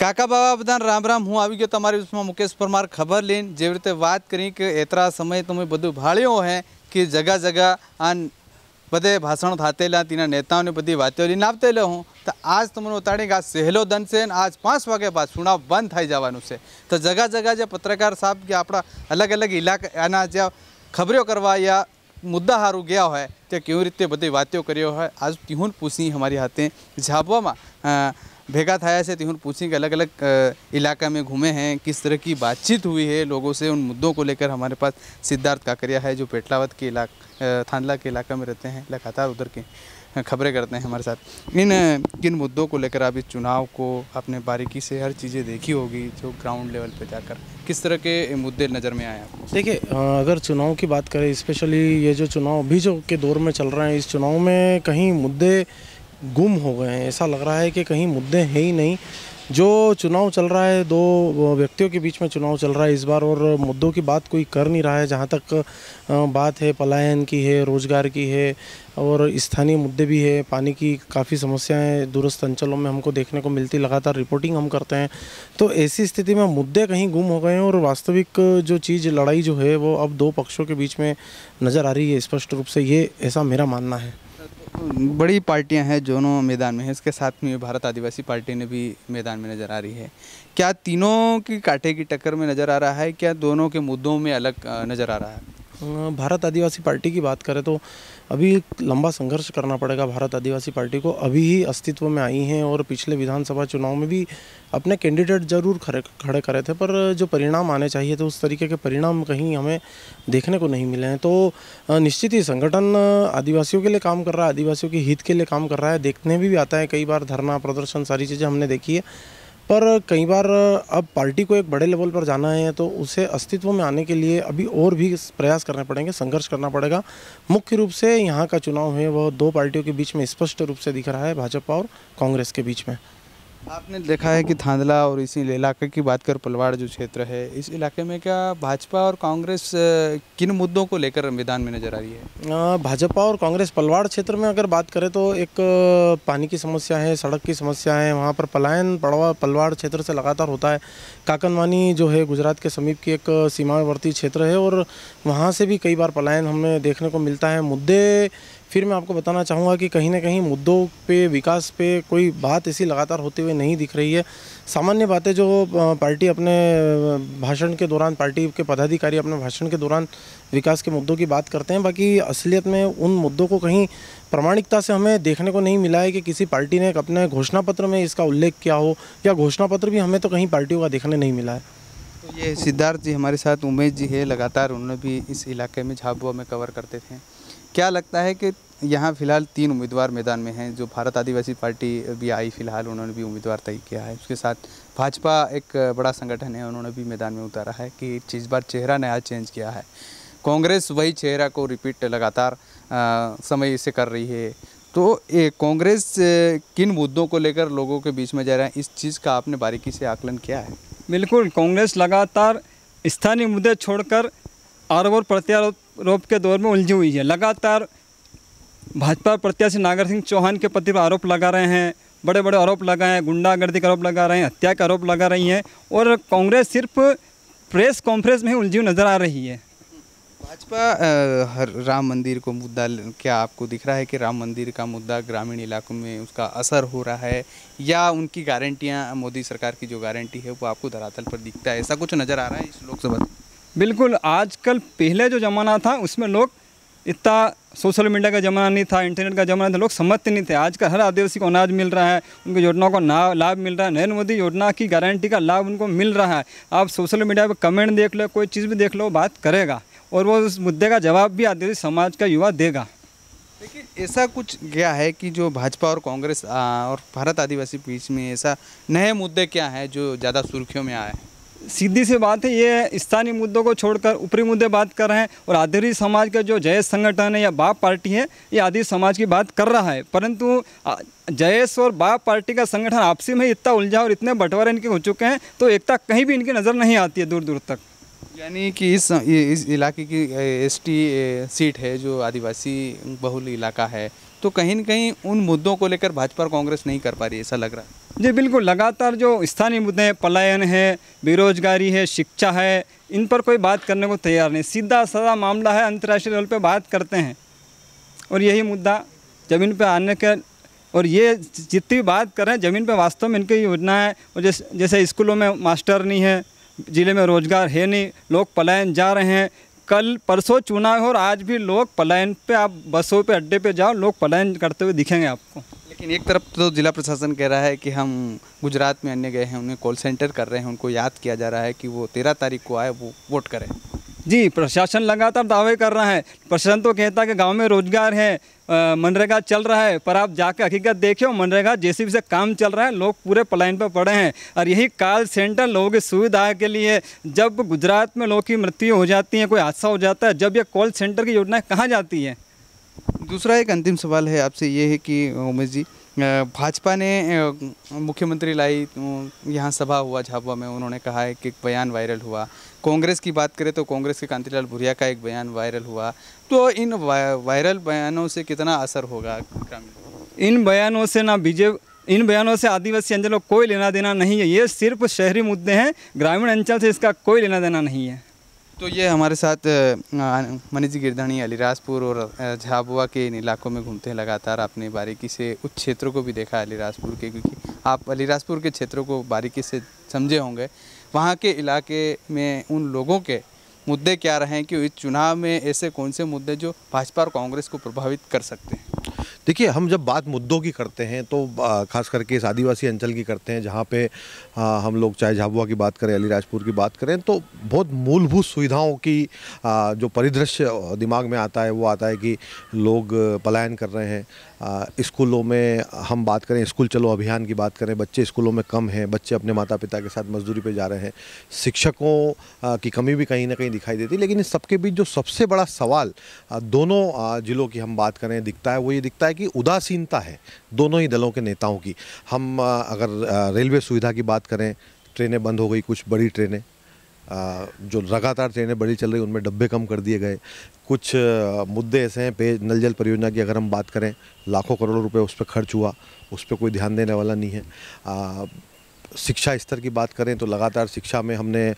કાકા બાબા બધાને રામ રામ હું આવી ગયો તમારી વિશ્વમાં મુકેશ પરમાર ખબર લઈને જેવી રીતે વાત કરી કે એટલા સમયે તમે બધું ભાળ્યો હે કે જગા જગા આ બધે ભાષણ થાતેલા તેના નેતાઓની બધી વાતો લઈને આવતેલો હું તો આજ તમને ઉતાડી કે આ સહેલો દન છે અને આજ પાંચ વાગે બાદ ચુનાવ બંધ થઈ જવાનું છે તો જગા જગા જે પત્રકાર સાહેબ કે આપણા અલગ અલગ ઇલાકાના જે ખબરો કરવા યા મુદ્દા गया है હોય क्यों रीते बड़ी બધી વાતો है आज तिहुन पूछी हमारी અમારી झाबुआ में भेगा थाया से तिहुन पूछी के अलग अलग इलाका में घूमे हैं किस तरह की बातचीत हुई है लोगों से उन मुद्दों को लेकर हमारे पास सिद्धार्थ काकरिया है जो पेटलावत के इलाक थानला के इलाका में रहते हैं लगातार उधर के खबरें करते हैं हमारे साथ इन किन मुद्दों को लेकर आप इस चुनाव को आपने बारीकी से हर चीज़ें देखी होगी जो ग्राउंड लेवल पर जाकर किस तरह के मुद्दे नज़र में आए आपको देखिए अगर चुनाव की बात करें स्पेशली ये जो चुनाव अभी जो के दौर में चल रहे हैं इस चुनाव में कहीं मुद्दे गुम हो गए हैं ऐसा लग रहा है कि कहीं मुद्दे हैं ही नहीं जो चुनाव चल रहा है दो व्यक्तियों के बीच में चुनाव चल रहा है इस बार और मुद्दों की बात कोई कर नहीं रहा है जहाँ तक बात है पलायन की है रोज़गार की है और स्थानीय मुद्दे भी है पानी की काफ़ी समस्याएं दूरस्थ अंचलों में हमको देखने को मिलती लगातार रिपोर्टिंग हम करते हैं तो ऐसी स्थिति में मुद्दे कहीं गुम हो गए हैं और वास्तविक जो चीज़ लड़ाई जो है वो अब दो पक्षों के बीच में नज़र आ रही है स्पष्ट रूप से ये ऐसा मेरा मानना है बड़ी पार्टियां हैं दोनों मैदान में हैं इसके साथ में भारत आदिवासी पार्टी ने भी मैदान में नज़र आ रही है क्या तीनों की कांटे की टक्कर में नज़र आ रहा है क्या दोनों के मुद्दों में अलग नज़र आ रहा है भारत आदिवासी पार्टी की बात करें तो अभी लंबा संघर्ष करना पड़ेगा भारत आदिवासी पार्टी को अभी ही अस्तित्व में आई हैं और पिछले विधानसभा चुनाव में भी अपने कैंडिडेट ज़रूर खड़े खड़े करे थे पर जो परिणाम आने चाहिए थे उस तरीके के परिणाम कहीं हमें देखने को नहीं मिले हैं तो निश्चित ही संगठन आदिवासियों के लिए काम कर रहा है आदिवासियों के हित के लिए काम कर रहा है देखने भी, भी आता है कई बार धरना प्रदर्शन सारी चीज़ें हमने देखी है पर कई बार अब पार्टी को एक बड़े लेवल पर जाना है तो उसे अस्तित्व में आने के लिए अभी और भी प्रयास करने पड़ेंगे संघर्ष करना पड़ेगा मुख्य रूप से यहाँ का चुनाव है वह दो पार्टियों के बीच में स्पष्ट रूप से दिख रहा है भाजपा और कांग्रेस के बीच में आपने देखा है कि थांदला और इसी इलाके की बात कर पलवाड़ जो क्षेत्र है इस इलाके में क्या भाजपा और कांग्रेस किन मुद्दों को लेकर मैदान में नजर आ रही है भाजपा और कांग्रेस पलवाड़ क्षेत्र में अगर बात करें तो एक पानी की समस्या है सड़क की समस्या है वहाँ पर पलायन पड़वा पलवाड़ क्षेत्र से लगातार होता है काकनवानी जो है गुजरात के समीप की एक सीमावर्ती क्षेत्र है और वहाँ से भी कई बार पलायन हमें देखने को मिलता है मुद्दे फिर मैं आपको बताना चाहूँगा कि कहीं ना कहीं मुद्दों पे विकास पे कोई बात ऐसी लगातार होते हुए नहीं दिख रही है सामान्य बातें जो पार्टी अपने भाषण के दौरान पार्टी के पदाधिकारी अपने भाषण के दौरान विकास के मुद्दों की बात करते हैं बाकी असलियत में उन मुद्दों को कहीं प्रमाणिकता से हमें देखने को नहीं मिला है कि किसी पार्टी ने अपने घोषणा पत्र में इसका उल्लेख किया हो या घोषणा पत्र भी हमें तो कहीं पार्टियों का देखने नहीं मिला है तो ये सिद्धार्थ जी हमारे साथ उमेश जी है लगातार उन्होंने भी इस इलाके में झाबुआ में कवर करते थे क्या लगता है कि यहाँ फिलहाल तीन उम्मीदवार मैदान में हैं जो भारत आदिवासी पार्टी भी आई फिलहाल उन्होंने भी उम्मीदवार तय किया है उसके साथ भाजपा एक बड़ा संगठन है उन्होंने भी मैदान में उतारा है कि इस बार चेहरा नया चेंज किया है कांग्रेस वही चेहरा को रिपीट लगातार समय से कर रही है तो ये कांग्रेस किन मुद्दों को लेकर लोगों के बीच में जा रहा है इस चीज़ का आपने बारीकी से आकलन किया है बिल्कुल कांग्रेस लगातार स्थानीय मुद्दे छोड़कर आरोप और प्रत्यारोप के दौर में उलझी हुई है लगातार भाजपा प्रत्याशी नागर सिंह चौहान के पति पर आरोप लगा रहे हैं बड़े बड़े आरोप लगाए हैं गुंडागर्दी का आरोप लगा रहे हैं हत्या का आरोप लगा रही हैं और कांग्रेस सिर्फ प्रेस कॉन्फ्रेंस में ही उलझी नज़र आ रही है भाजपा राम मंदिर को मुद्दा क्या आपको दिख रहा है कि राम मंदिर का मुद्दा ग्रामीण इलाकों में उसका असर हो रहा है या उनकी गारंटियां मोदी सरकार की जो गारंटी है वो आपको धरातल पर दिखता है ऐसा कुछ नज़र आ रहा है इस लोकसभा बिल्कुल आजकल पहले जो ज़माना था उसमें लोग इतना सोशल मीडिया का ज़माना नहीं था इंटरनेट का ज़माना था लोग समझते नहीं थे आजकल हर आदिवासी को अनाज मिल रहा है उनकी योजनाओं का ना लाभ मिल रहा है नरेंद्र मोदी योजना की गारंटी का लाभ उनको मिल रहा है आप सोशल मीडिया पर कमेंट देख लो कोई चीज़ भी देख लो बात करेगा और वो उस मुद्दे का जवाब भी आदिवासी समाज का युवा देगा लेकिन ऐसा कुछ गया है कि जो भाजपा और कांग्रेस और भारत आदिवासी बीच में ऐसा नए मुद्दे क्या है जो ज़्यादा सुर्खियों में आए हैं सीधी सी बात है ये स्थानीय मुद्दों को छोड़कर ऊपरी मुद्दे बात कर रहे हैं और आदिवासी समाज का जो जयस संगठन है या बाप पार्टी है ये आदि समाज की बात कर रहा है परंतु जयस और बाप पार्टी का संगठन आपसी में इतना उलझा और इतने बंटवारे इनके हो चुके हैं तो एकता कहीं भी इनकी नज़र नहीं आती है दूर दूर तक यानी कि इस इस इलाके की एसटी सीट है जो आदिवासी बहुल इलाका है तो कहीं ना कहीं उन मुद्दों को लेकर भाजपा और कांग्रेस नहीं कर पा रही ऐसा लग रहा है जी बिल्कुल लगातार जो स्थानीय मुद्दे हैं पलायन है बेरोजगारी है शिक्षा है इन पर कोई बात करने को तैयार नहीं सीधा साधा मामला है अंतर्राष्ट्रीय लेवल पर बात करते हैं और यही मुद्दा ज़मीन पर आने का और ये जितनी बात कर रहे हैं ज़मीन पर वास्तव में इनकी योजना है और जैसे जैसे स्कूलों में मास्टर नहीं है ज़िले में रोज़गार है नहीं लोग पलायन जा रहे हैं कल परसों चुना है और आज भी लोग पलायन पे आप बसों पे अड्डे पे जाओ लोग पलायन करते हुए दिखेंगे आपको लेकिन एक तरफ तो जिला प्रशासन कह रहा है कि हम गुजरात में अन्य गए हैं उन्हें कॉल सेंटर कर रहे हैं उनको याद किया जा रहा है कि वो तेरह तारीख को आए वो वोट करें जी प्रशासन लगातार दावे कर रहा है प्रशासन तो कहता है कि गांव में रोजगार है मनरेगा चल रहा है पर आप जाकर हकीकत देखो मनरेगा जैसे भी से काम चल रहा है लोग पूरे पलायन पर पड़े हैं और यही कॉल सेंटर लोगों की सुविधा के लिए जब गुजरात में लोगों की मृत्यु हो जाती है कोई हादसा हो जाता है जब यह कॉल सेंटर की योजना कहाँ जाती है दूसरा एक अंतिम सवाल है आपसे ये है कि उमेश जी भाजपा ने मुख्यमंत्री लाई यहाँ सभा हुआ झाबुआ में उन्होंने कहा है कि एक बयान वायरल हुआ कांग्रेस की बात करें तो कांग्रेस के कांतिलाल भुरिया का एक बयान वायरल हुआ तो इन वायरल बयानों से कितना असर होगा ग्रामीण इन बयानों से ना बीजेपी इन बयानों से आदिवासी अंचलों कोई लेना देना नहीं है ये सिर्फ शहरी मुद्दे हैं ग्रामीण अंचल से इसका कोई लेना देना नहीं है तो ये हमारे साथ मनीष गिरधानी अलीराजपुर और झाबुआ के इन इलाकों में घूमते हैं लगातार आपने बारीकी से उस क्षेत्रों को भी देखा अलीराजपुर के क्योंकि आप अलीराजपुर के क्षेत्रों को बारीकी से समझे होंगे वहाँ के इलाके में उन लोगों के मुद्दे क्या रहे हैं कि इस चुनाव में ऐसे कौन से मुद्दे जो भाजपा और कांग्रेस को प्रभावित कर सकते हैं देखिए हम जब बात मुद्दों की करते हैं तो खास करके इस आदिवासी अंचल की करते हैं जहाँ पे हम लोग चाहे झाबुआ की बात करें अलीराजपुर की बात करें तो बहुत मूलभूत सुविधाओं की जो परिदृश्य दिमाग में आता है वो आता है कि लोग पलायन कर रहे हैं स्कूलों में हम बात करें स्कूल चलो अभियान की बात करें बच्चे स्कूलों में कम हैं बच्चे अपने माता पिता के साथ मजदूरी पे जा रहे हैं शिक्षकों की कमी भी कहीं ना कहीं दिखाई देती है लेकिन इस सबके बीच जो सबसे बड़ा सवाल दोनों जिलों की हम बात करें दिखता है वो ये दिखता है कि उदासीनता है दोनों ही दलों के नेताओं की हम अगर रेलवे सुविधा की बात करें ट्रेनें बंद हो गई कुछ बड़ी ट्रेनें जो लगातार ट्रेनें बड़ी चल रही उनमें डब्बे कम कर दिए गए कुछ मुद्दे ऐसे हैं पेय नल जल परियोजना की अगर हम बात करें लाखों करोड़ों रुपए उस पर खर्च हुआ उस पर कोई ध्यान देने वाला नहीं है आ, शिक्षा स्तर की बात करें तो लगातार शिक्षा में हमने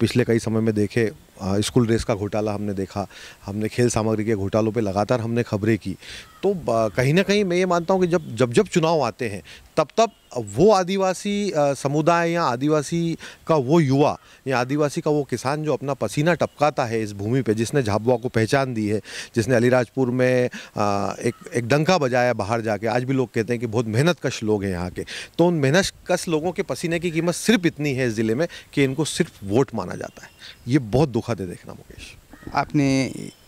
पिछले कई समय में देखे स्कूल ड्रेस का घोटाला हमने देखा हमने खेल सामग्री के घोटालों पे लगातार हमने खबरें की तो कहीं ना कहीं मैं ये मानता हूँ कि जब जब जब चुनाव आते हैं तब तब वो आदिवासी समुदाय या आदिवासी का वो युवा या आदिवासी का वो किसान जो अपना पसीना टपकाता है इस भूमि पे जिसने झाबुआ को पहचान दी है जिसने अलीराजपुर में एक एक डंका बजाया बाहर जाके आज भी लोग कहते हैं कि बहुत मेहनत कश लोग हैं यहाँ के तो उन मेहनत कश लोगों के पसीने की कीमत सिर्फ इतनी है इस ज़िले में कि इनको सिर्फ वोट माना जाता है ये बहुत दुख धोखा देखना मुकेश आपने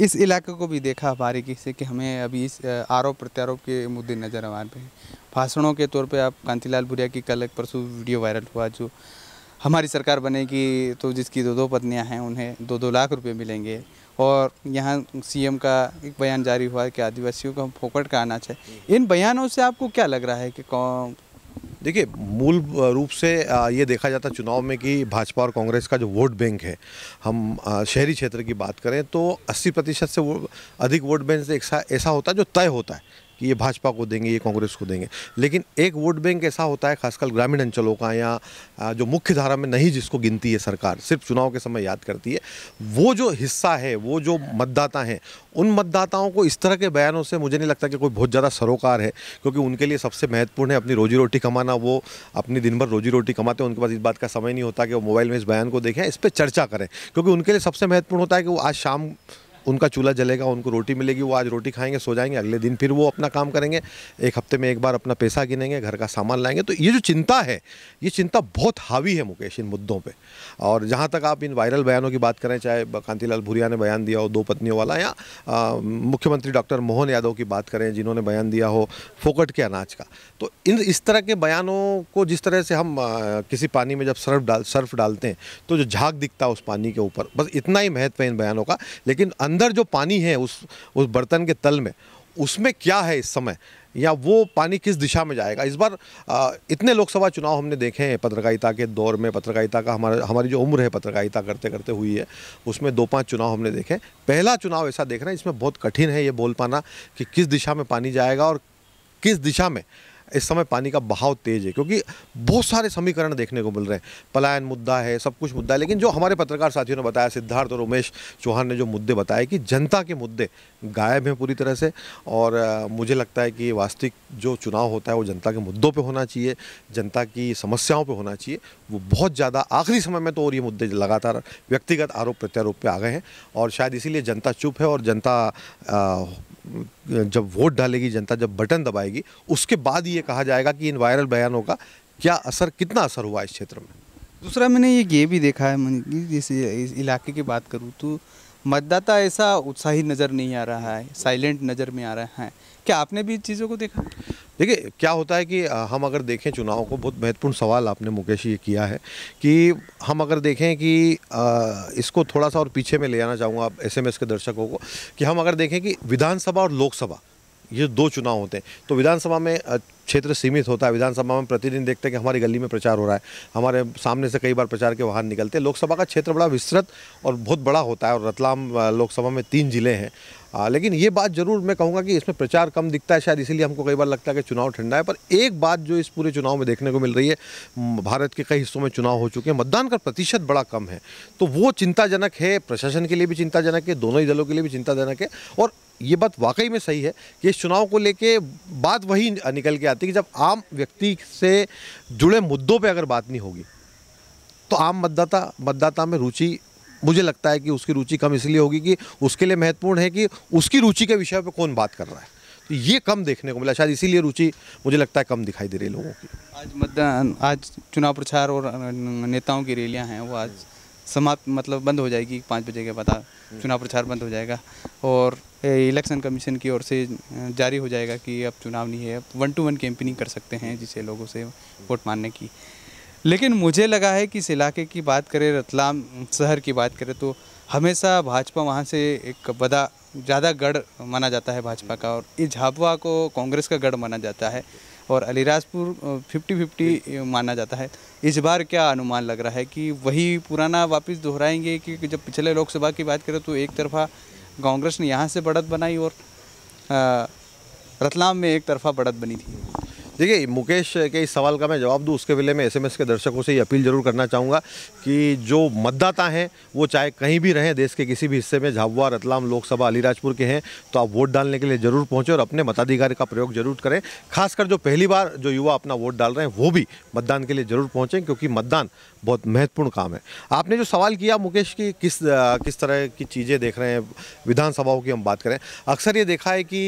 इस इलाके को भी देखा बारीकी से कि हमें अभी इस आरोप प्रत्यारोप के मुद्दे नज़र रहे हैं भाषणों के तौर पे आप कांतीलाल भुरिया की कल एक परसों वीडियो वायरल हुआ जो हमारी सरकार बनेगी तो जिसकी दो दो पत्नियां हैं उन्हें दो दो लाख रुपए मिलेंगे और यहाँ सीएम का एक बयान जारी हुआ कि आदिवासियों को हम फोकट का आना चाहिए इन बयानों से आपको क्या लग रहा है कि कौन देखिए मूल रूप से ये देखा जाता चुनाव में कि भाजपा और कांग्रेस का जो वोट बैंक है हम शहरी क्षेत्र की बात करें तो 80 प्रतिशत से वो अधिक वोट बैंक से ऐसा होता है जो तय होता है कि ये भाजपा को देंगे ये कांग्रेस को देंगे लेकिन एक वोट बैंक ऐसा होता है खासकर ग्रामीण अंचलों का या जो मुख्य धारा में नहीं जिसको गिनती है सरकार सिर्फ चुनाव के समय याद करती है वो जो हिस्सा है वो जो मतदाता हैं उन मतदाताओं को इस तरह के बयानों से मुझे नहीं लगता कि कोई बहुत ज़्यादा सरोकार है क्योंकि उनके लिए सबसे महत्वपूर्ण है अपनी रोजी रोटी कमाना वो अपनी दिन भर रोजी रोटी कमाते हैं उनके पास इस बात का समय नहीं होता कि वो मोबाइल में इस बयान को देखें इस पर चर्चा करें क्योंकि उनके लिए सबसे महत्वपूर्ण होता है कि वो आज शाम उनका चूल्हा जलेगा उनको रोटी मिलेगी वो आज रोटी खाएंगे सो जाएंगे अगले दिन फिर वो अपना काम करेंगे एक हफ्ते में एक बार अपना पैसा गिनेंगे घर का सामान लाएंगे तो ये जो चिंता है ये चिंता बहुत हावी है मुकेश इन मुद्दों पर और जहाँ तक आप इन वायरल बयानों की बात करें चाहे कांतिलाल भूरिया ने बयान दिया हो दो पत्नियों वाला या मुख्यमंत्री डॉक्टर मोहन यादव की बात करें जिन्होंने बयान दिया हो फोकट के अनाज का तो इन इस तरह के बयानों को जिस तरह से हम किसी पानी में जब सर्फ डाल सर्फ डालते हैं तो जो झाग दिखता है उस पानी के ऊपर बस इतना ही महत्व है इन बयानों का लेकिन अंदर अंदर जो पानी है उस उस बर्तन के तल में उसमें क्या है इस समय या वो पानी किस दिशा में जाएगा इस बार आ, इतने लोकसभा चुनाव हमने देखे हैं पत्रकारिता के दौर में पत्रकारिता का हमारा हमारी जो उम्र है पत्रकारिता करते करते हुई है उसमें दो पांच चुनाव हमने देखे पहला चुनाव ऐसा देख रहे हैं इसमें बहुत कठिन है ये बोल पाना कि किस दिशा में पानी जाएगा और किस दिशा में इस समय पानी का बहाव तेज है क्योंकि बहुत सारे समीकरण देखने को मिल रहे हैं पलायन मुद्दा है सब कुछ मुद्दा है लेकिन जो हमारे पत्रकार साथियों ने बताया सिद्धार्थ और उमेश चौहान ने जो मुद्दे बताए कि जनता के मुद्दे गायब हैं पूरी तरह से और मुझे लगता है कि वास्तविक जो चुनाव होता है वो जनता के मुद्दों पर होना चाहिए जनता की समस्याओं पर होना चाहिए वो बहुत ज़्यादा आखिरी समय में तो और ये मुद्दे लगातार व्यक्तिगत आरोप प्रत्यारोप पर आ गए हैं और शायद इसीलिए जनता चुप है और जनता जब वोट डालेगी जनता जब बटन दबाएगी उसके बाद ये कहा जाएगा कि इन वायरल बयानों का क्या असर कितना असर हुआ इस क्षेत्र में दूसरा मैंने ये ये भी देखा है मनी जैसे इस इलाके की बात करूँ तो मतदाता ऐसा उत्साहित नज़र नहीं आ रहा है साइलेंट नज़र में आ रहा है क्या आपने भी चीज़ों को देखा देखिए क्या होता है कि हम अगर देखें चुनाव को बहुत महत्वपूर्ण सवाल आपने मुकेश ये किया है कि हम अगर देखें कि इसको थोड़ा सा और पीछे में ले आना चाहूँगा आप एस के दर्शकों को कि हम अगर देखें कि विधानसभा और लोकसभा ये दो चुनाव होते हैं तो विधानसभा में क्षेत्र सीमित होता है विधानसभा में प्रतिदिन देखते हैं कि हमारी गली में प्रचार हो रहा है हमारे सामने से कई बार प्रचार के वाहन निकलते हैं लोकसभा का क्षेत्र बड़ा विस्तृत और बहुत बड़ा होता है और रतलाम लोकसभा में तीन जिले हैं आ, लेकिन ये बात जरूर मैं कहूँगा कि इसमें प्रचार कम दिखता है शायद इसीलिए हमको कई बार लगता है कि चुनाव ठंडा है पर एक बात जो इस पूरे चुनाव में देखने को मिल रही है भारत के कई हिस्सों में चुनाव हो चुके हैं मतदान का प्रतिशत बड़ा कम है तो वो चिंताजनक है प्रशासन के लिए भी चिंताजनक है दोनों ही दलों के लिए भी चिंताजनक है और ये बात वाकई में सही है कि इस चुनाव को लेके बात वही निकल के आती बात है कि जब आम व्यक्ति से जुड़े मुद्दों पे अगर बात नहीं होगी तो आम मतदाता मतदाता में रुचि मुझे लगता है कि उसकी रुचि कम इसलिए होगी कि उसके लिए महत्वपूर्ण है कि उसकी रुचि के विषय पर कौन बात कर रहा है तो ये कम देखने को मिला शायद इसीलिए रुचि मुझे लगता है कम दिखाई दे रही लोगों की आज मतदान आज चुनाव प्रचार और नेताओं की रैलियाँ हैं वो आज समाप्त मतलब बंद हो जाएगी पाँच बजे के बाद हम्म। चुनाव प्रचार बंद हो जाएगा और इलेक्शन कमीशन की ओर से जारी हो जाएगा कि अब चुनाव नहीं है अब वन टू वन कैंपेनिंग कर सकते हैं जिसे लोगों से वोट मांगने की लेकिन मुझे लगा है कि इस इलाके की बात करें रतलाम शहर की बात करें तो हमेशा भाजपा वहाँ से एक बड़ा ज़्यादा गढ़ माना जाता है भाजपा का और इस झाबुआ को कांग्रेस का गढ़ माना जाता है और अलीराजपुर फिफ्टी फिफ्टी माना जाता है इस बार क्या अनुमान लग रहा है कि वही पुराना वापस दोहराएंगे कि जब पिछले लोकसभा की बात करें तो एक तरफा कांग्रेस ने यहाँ से बढ़त बनाई और रतलाम में एक तरफा बढ़त बनी थी देखिए मुकेश के इस सवाल का मैं जवाब दूँ उसके विले मैं एसएमएस के दर्शकों से ये अपील जरूर करना चाहूँगा कि जो मतदाता हैं वो चाहे कहीं भी रहें देश के किसी भी हिस्से में झाबुआ रतलाम लोकसभा अलीराजपुर के हैं तो आप वोट डालने के लिए ज़रूर पहुँचें और अपने मताधिकार का प्रयोग जरूर करें खासकर जो पहली बार जो युवा अपना वोट डाल रहे हैं वो भी मतदान के लिए ज़रूर पहुँचें क्योंकि मतदान बहुत महत्वपूर्ण काम है आपने जो सवाल किया मुकेश की किस आ, किस तरह की चीज़ें देख रहे हैं विधानसभाओं की हम बात करें अक्सर ये देखा है कि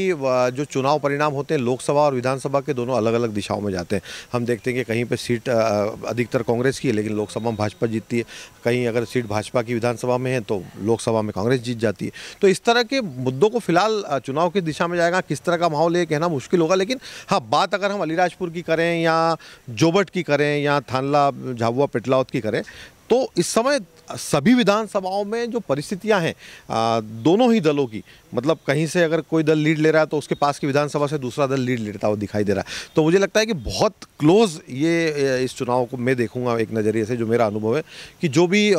जो चुनाव परिणाम होते हैं लोकसभा और विधानसभा के दोनों अलग अलग दिशाओं में जाते हैं हम देखते हैं कि कहीं पर सीट अधिकतर कांग्रेस की है लेकिन लोकसभा में भाजपा जीतती है कहीं अगर सीट भाजपा की विधानसभा में है तो लोकसभा में कांग्रेस जीत जाती है तो इस तरह के मुद्दों को फिलहाल चुनाव की दिशा में जाएगा किस तरह का माहौल है कहना मुश्किल होगा लेकिन हाँ बात अगर हम अलीराजपुर की करें या जोबट की करें या थानला झाबुआ पेटलावत की करें तो इस समय सभी विधानसभाओं में जो परिस्थितियां हैं दोनों ही दलों की मतलब कहीं से अगर कोई दल लीड ले रहा है तो उसके पास की विधानसभा से दूसरा दल लीड लेता हुआ दिखाई दे रहा है तो मुझे लगता है कि बहुत क्लोज ये इस चुनाव को मैं देखूंगा एक नज़रिए से जो मेरा अनुभव है कि जो भी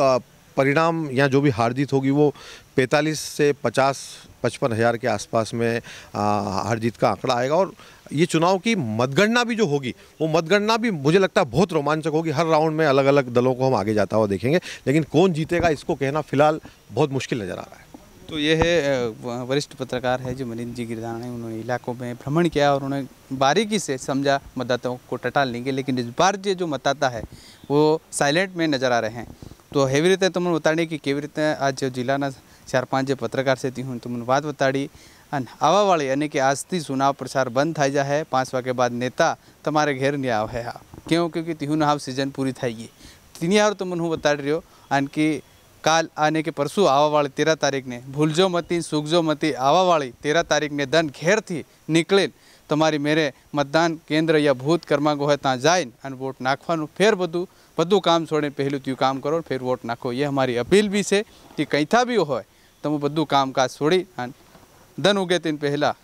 परिणाम या जो भी हार जीत होगी वो पैंतालीस से पचास पचपन हज़ार के आसपास में हर जीत का आंकड़ा आएगा और ये चुनाव की मतगणना भी जो होगी वो मतगणना भी मुझे लगता है बहुत रोमांचक होगी हर राउंड में अलग अलग दलों को हम आगे जाता हुआ देखेंगे लेकिन कौन जीतेगा इसको कहना फिलहाल बहुत मुश्किल नज़र आ रहा है तो ये है वरिष्ठ पत्रकार है जो मनीष जी गिरधारण है उन्होंने इलाकों में भ्रमण किया और उन्हें बारीकी से समझा मतदाताओं को टटा लेंगे लेकिन इस बार ये जो मतदाता है वो साइलेंट में नज़र आ रहे हैं तो હેવી રીતે તમને ઉતારણી કે કેવી आज जो जिला ना चार पांच जे पत्रकार से थी हूँ तुमने बात बताड़ी दी अन आवावाड़ी यानी कि आज थी चुनाव प्रचार बंद था जा है पाँच वाके बाद नेता तुम्हारे घेर नहीं आवे हा क्यों क्योंकि तिहुन हाव सीजन पूरी थी गई तीन यार तुम हूँ बता रही हो अन काल आने के परसों वाली तेरह तारीख ने भूलजो मती सूखजो मती आवावाड़ी तेरह तारीख ने दन घेर थी निकले तुम्हारी मेरे मतदान केंद्र या भूत कर्मागो है तँ जाए अन वोट नाखवा फेर बधु बधु काम छोड़े पहलू त्यू काम करो फिर वोट नाखो ये हमारी अपील भी है कि कहीं था भी हो है તમો બધું કામકાજ છોડી ધન ઉગે તેન પહેલા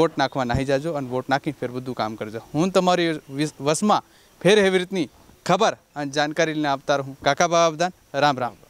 વોટ નાખવા નહીં જાજો અન વોટ નાખી ફેર બધું કામ કરજો હું તમારી વશમાં ફેર હેવી રીતની ખબર અન જાણકારી લેન આપત રહું કાકાબા આપદાન રામ રામ